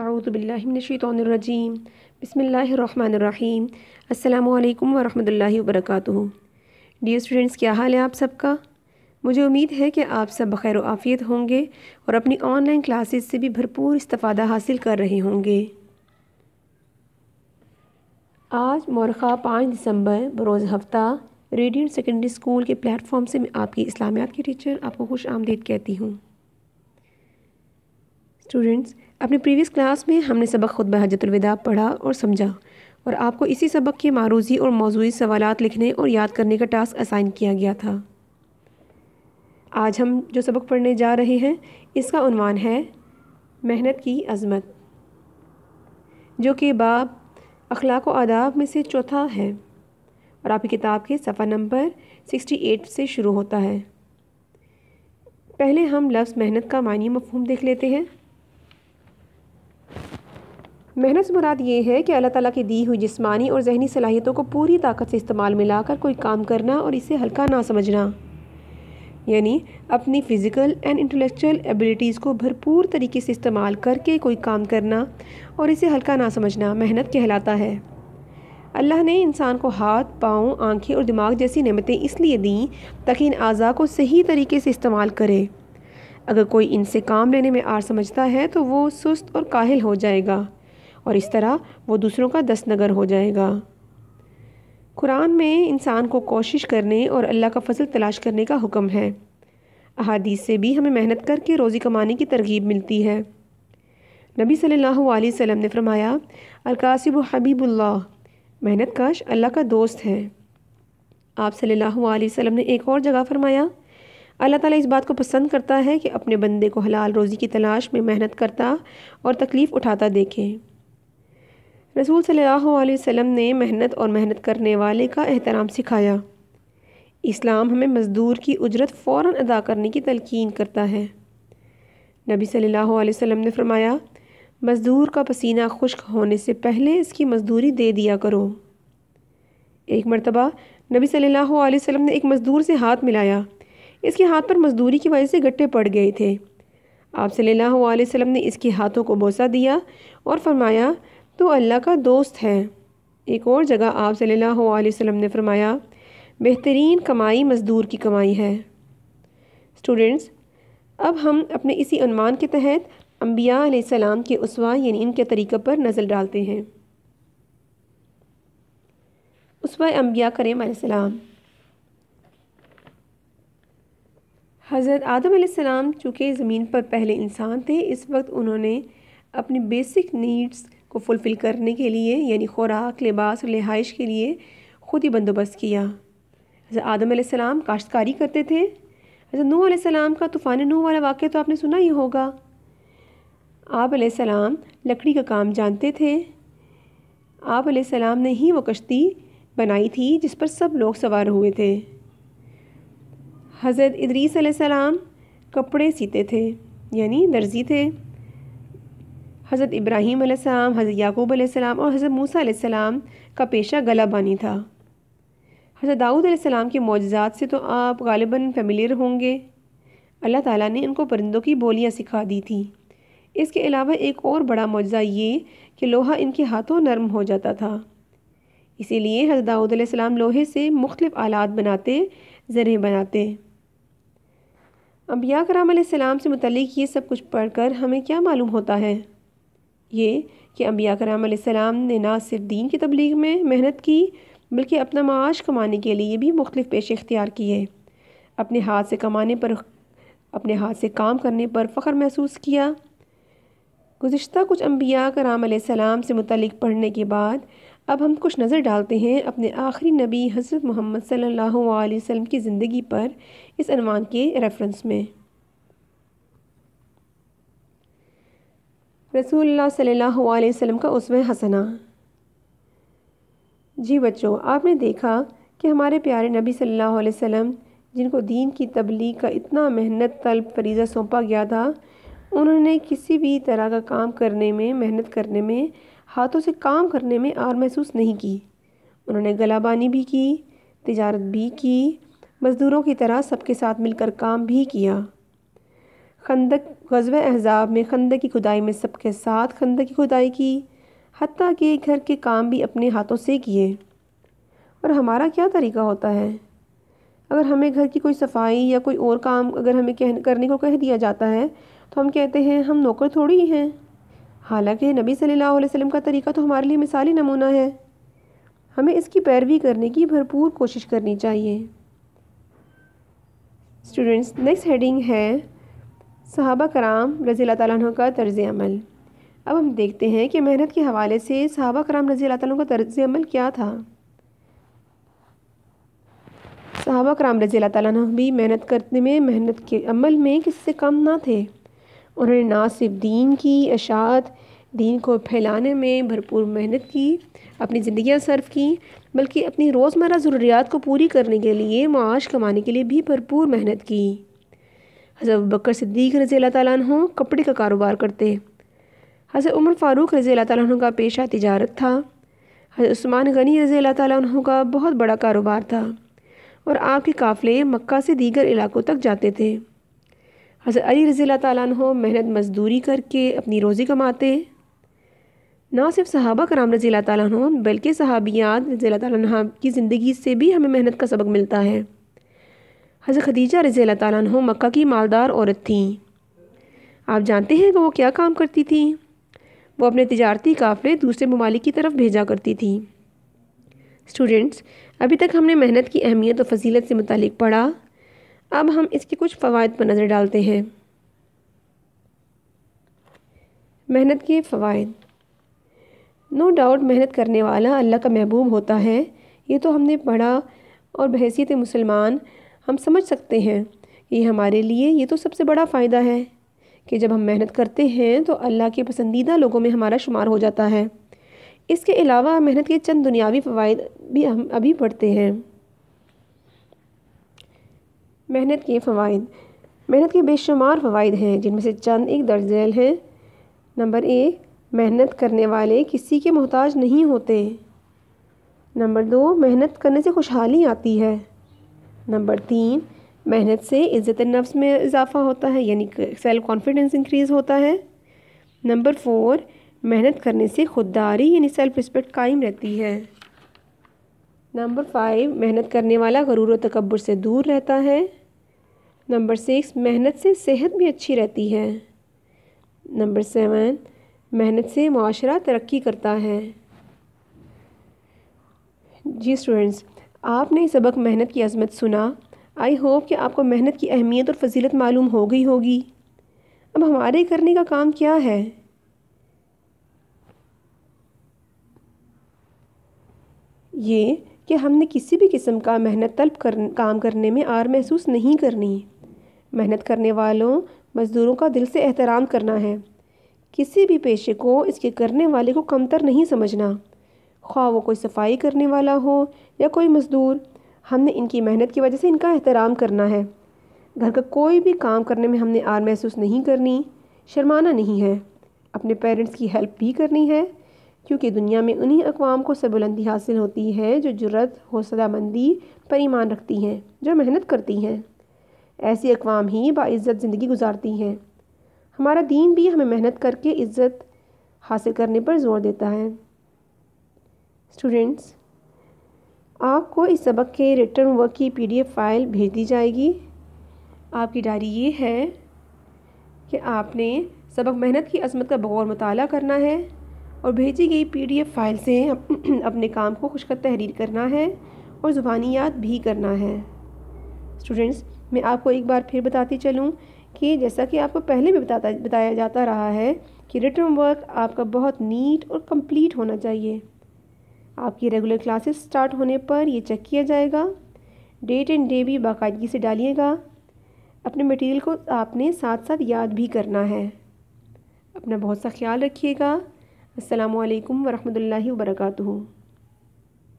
अज़बिल्लिनशतरजीम बसमीम अल्लाम वरहमल वर्क डियर स्टूडेंट्स क्या हाल है आप सबका मुझे उम्मीद है कि आप सब बखैर आफ़ियत होंगे और अपनी ऑनलाइन क्लासेस से भी भरपूर इस्तफ़ादा हासिल कर रहे होंगे आज मौरखा पाँच दिसंबर बरोज़ हफ्ता रेडियन सेकेंडरी स्कूल के प्लेटफॉर्म से मैं आपकी इस्लामियात की टीचर आपको खुश आमदीद कहती हूँ स्टूडेंट्स अपने प्रीवियस क्लास में हमने सबक ख़ुद हजतुलविदा पढ़ा और समझा और आपको इसी सबक के मारूजी और मौजूदी सवाल लिखने और याद करने का टास्क असाइन किया गया था आज हम जो सबक पढ़ने जा रहे हैं इसका उनवान है मेहनत की अजमत जो कि बाब अखलाक आदाब में से चौथा है और आपकी किताब के सफ़ा नंबर सिक्सटी एट से शुरू होता है पहले हम लफ्ज़ मेहनत का मानी मफहम देख लेते हैं मेहनत से मुराद ये है कि अल्लाह ताला की दी हुई जिस्मानी और जहनी सलाहियतों को पूरी ताकत से इस्तेमाल में लाकर कोई काम करना और इसे हल्का ना समझना यानी अपनी फ़िज़िकल एंड इंटेलेक्चुअल एबिलिटीज़ को भरपूर तरीके से इस्तेमाल करके कोई काम करना और इसे हल्का ना समझना मेहनत कहलाता है अल्लाह ने इंसान को हाथ पाँव आँखें और दिमाग जैसी नेमतें इसलिए दी ताकि इन अज़ा को सही तरीके से इस्तेमाल करे अगर कोई इनसे काम लेने में आर समझता है तो वो सुस्त और काहिल हो जाएगा और इस तरह वो दूसरों का दस्तनगर हो जाएगा कुरान में इंसान को कोशिश करने और अल्लाह का फसल तलाश करने का हुक्म है अहादीस से भी हमें मेहनत करके रोज़ी कमाने की तरगीब मिलती है नबी सल्लल्लाहु अलैहि वसल्लम ने फरमाया अलकासिब हबीबुल्लाह मेहनत काश अल्लाह का दोस्त है आप सल्लल्लाहु अलैहि वसल्लम ने एक और जगह फरमाया अल्लाह ताला इस बात को पसंद करता है कि अपने बंदे को हलाल रोज़ी की तलाश में मेहनत करता और तकलीफ़ उठाता देखें रसूल सल्लल्लाहु अलैहि वसल्लम ने मेहनत और मेहनत करने वाले का एहतराम सिखाया इस्लाम हमें मज़दूर की उजरत फ़ौर अदा करने की तलकिन करता है नबी सल्लल्लाहु अलैहि वसल्लम ने फरमाया मज़दूर का पसीना खुश्क होने से पहले इसकी मजदूरी दे दिया करो एक मरतबा नबी सल्लल्लाहु अलैहि वसल्लम ने एक मज़दूर से हाथ मिलाया इसके हाथ पर मजदूरी की वजह से गट्टे पड़ गए थे आप सल्लल्लाहु अलैहि वसल्लम ने इसके हाथों को बोसा दिया और फरमाया तो अल्लाह का दोस्त है एक और जगह आप सल्लल्लाहु अलैहि वसल्लम ने फरमाया बेहतरीन कमाई मज़दूर की कमाई है स्टूडेंट्स अब हम अपने इसी अनुमान के तहत अम्बिया सलाम के उसवा यानी इनके तरीक़े पर नज़र डालते हैं उसवा अम्बिया करीम सलाम हज़रत आदम सलाम चूँकि ज़मीन पर पहले इंसान थे इस वक्त उन्होंने अपनी बेसिक नीड्स को फुलफ़िल करने के लिए यानी ख़ुराक लिबास और रिहाइश के लिए ख़ुद ही बंदोबस्त किया हज़रत आदम सलाम काश्तकारी करते थे हज़रत नूह सलाम का तूफ़ान नूह वाला वाक़ तो आपने सुना ही होगा आप सलाम लकड़ी का काम जानते थे आप ने ही वो कश्ती बनाई थी जिस पर सब लोग सवार हुए थे हज़रत इदरीस सलाम कपड़े सीते थे यानी दर्जी थे हज़रत इब्राहीम आसमाम हज़रत याकूब आसमाम और हज़रत मूसा आसमाम का पेशा गला बानी था हज़रत दाऊद आसमाम के मोजात से तो आप गालिबा फैमिलियर होंगे अल्लाह ताला ने इनको परिंदों की बोलियाँ सिखा दी थी इसके अलावा एक और बड़ा मुआजा ये कि लोहा इनके हाथों नरम हो जाता था इसीलिए हज़रत दाऊद लोहे से मुख्तफ आलात बनाते ज़रें बनाते अम्बिया कराम से मतलब ये सब कुछ पढ़ कर हमें क्या मालूम होता है ये कि अम्बिया कराम ने ना सिर्फ दीन की तबलीग में मेहनत की बल्कि अपना माश कमाने के लिए भी मुख्तफ पेशे इख्तियार किए अपने हाथ से कमाने पर अपने हाथ से काम करने पर फ़ख्र महसूस किया गुज्त कुछ अम्बिया कराम सलाम से मतलब पढ़ने के बाद अब हम कुछ नज़र डालते हैं अपने आखिरी नबी हज़रत मोहम्मद सल्ला वसम की ज़िंदगी पर इस अनवान के रेफरेंस में रसूल सल्लल्लाहु अलैहि वसल्लम का उसमें हसना जी बच्चों आपने देखा कि हमारे प्यारे नबी सल्लल्लाहु अलैहि वसल्लम जिनको दीन की तबलीग का इतना मेहनत तलब फरीज़ा सौंपा गया था उन्होंने किसी भी तरह का काम करने में मेहनत करने में हाथों से काम करने में आर महसूस नहीं की उन्होंने गलाबानी भी की तजारत भी की मज़दूरों की तरह सबके साथ मिलकर काम भी किया खंदक गजब एजाब में खंदक की खुदाई में सबके साथ खंदक की खुदाई की हती कि घर के काम भी अपने हाथों से किए और हमारा क्या तरीका होता है अगर हमें घर की कोई सफाई या कोई और काम अगर हमें कह करने को कह दिया जाता है तो हम कहते हैं हम नौकर थोड़ी ही हैं हालांकि नबी सल्लल्लाहु अलैहि वसल्लम का तरीका तो हमारे लिए मिसाली नमूना है हमें इसकी पैरवी करने की भरपूर कोशिश करनी चाहिए स्टूडेंट्स नेक्स्ट हेडिंग है सहाबा कराम रज़ी अल्लाह का तर्ज अमल अब हम देखते हैं कि मेहनत के हवाले से सहाबा कराम रज़ी अल्लाह का तर्ज अमल क्या था सहाबा कराम रज़ी अल्लाह भी मेहनत करने में मेहनत के अमल में किसी से कम ना थे उन्होंने ना सिर्फ दीन की अशात दीन को फैलाने में भरपूर मेहनत की अपनी ज़िंदियाँ सर्व की बल्कि अपनी रोज़मर्रा ज़रूरियात को पूरी करने के लिए माश कमाने के लिए भी भरपूर मेहनत की हज़रत बकर सिद्दीक रज़ी तु कपड़े का कारोबार करते हज़रत उमर फ़ारूक रज़ी तु का पेशा तजारत था हज़रत उस्मान गनी रज़ी तु का बहुत बड़ा कारोबार था और आपके काफ़िले मक्का से दीगर इलाकों तक जाते थे हज़रत अली रज़ी तु मेहनत मजदूरी करके अपनी रोज़ी कमाते ना सिर्फ सहाबा कराम रज़ी तु बल्कि सहाबियात रज़ी तु की ज़िंदगी से भी हमें मेहनत का सबक मिलता है हज़रत खदीजा रज़ी अल्लाह मक्का की मालदार औरत थीं आप जानते हैं कि वो क्या काम करती थी वो अपने तजारती काफ़िले दूसरे ममालिक की तरफ भेजा करती थी स्टूडेंट्स अभी तक हमने मेहनत की अहमियत और फजीलत से मुतलिक पढ़ा अब हम इसके कुछ फ़वाद पर नज़र डालते हैं मेहनत के फ़वाद नो डाउट मेहनत करने वाला अल्लाह का महबूब होता है ये तो हमने पढ़ा और बहसीत मुसलमान हम समझ सकते हैं ये हमारे लिए ये तो सबसे बड़ा फ़ायदा है कि जब हम मेहनत करते हैं तो अल्लाह के पसंदीदा लोगों में हमारा शुमार हो जाता है इसके अलावा मेहनत के चंद दुनियावी फ़वाद भी हम अभी पढ़ते हैं मेहनत के फ़वाद मेहनत के बेशुमार फ़वाद हैं जिनमें से चंद एक दर्ज झेल हैं नंबर एक मेहनत करने वाले किसी के मोहताज नहीं होते नंबर दो मेहनत करने से खुशहाली आती है नंबर तीन मेहनत से इज़्ज़त नफ्स में इजाफा होता है यानी सेल्फ कॉन्फिडेंस इंक्रीज़ होता है नंबर फोर मेहनत करने से खुददारी यानी सेल्फ रिस्पेक्ट कायम रहती है नंबर फाइव मेहनत करने वाला गरूर व तकबर से दूर रहता है नंबर सिक्स मेहनत से सेहत भी अच्छी रहती है नंबर सेवन मेहनत से माशरा तरक्की करता है जी स्टूडेंट्स आपने सबक मेहनत की अजमत सुना आई होप कि आपको मेहनत की अहमियत और फजीलत मालूम हो गई होगी अब हमारे करने का काम क्या है ये कि हमने किसी भी किस्म का मेहनत तलब कर काम करने में आर महसूस नहीं करनी मेहनत करने वालों मज़दूरों का दिल से एहतराम करना है किसी भी पेशे को इसके करने वाले को कमतर नहीं समझना ख्वा वो कोई सफाई करने वाला हो या कोई मज़दूर हमने इनकी मेहनत की वजह से इनका एहतराम करना है घर का कोई भी काम करने में हमने आर महसूस नहीं करनी शर्माना नहीं है अपने पेरेंट्स की हेल्प भी करनी है क्योंकि दुनिया में उन्हीं अकवाम को सरबुलंदी हासिल होती है जो जरूरत हौसलामंदी पर ईमान रखती हैं जो मेहनत करती हैं ऐसी अकवाम ही बाज़्ज़त ज़िंदगी गुजारती हैं हमारा दीन भी हमें मेहनत करके इज़्ज़त हासिल करने पर ज़ोर देता है स्टूडेंट्स आपको इस सबक के रिटर्न वर्क की पीडीएफ फाइल भेज दी जाएगी आपकी डायरी ये है कि आपने सबक मेहनत की असमत का बगौर मताल करना है और भेजी गई पीडीएफ फाइल से अपने काम को खुशक तहरीर करना है और ज़ुबानी याद भी करना है स्टूडेंट्स मैं आपको एक बार फिर बताती चलूँ कि जैसा कि आपको पहले भी बताता बताया जाता रहा है कि रिटर्न वर्क आपका बहुत नीट और कंप्लीट होना चाहिए आपकी रेगुलर क्लासेस स्टार्ट होने पर ये चेक किया जाएगा डेट एंड डे भी बाकायदगी से डालिएगा अपने मटेरियल को आपने साथ साथ याद भी करना है अपना बहुत सा ख्याल रखिएगा असलकम वरहमल वर्का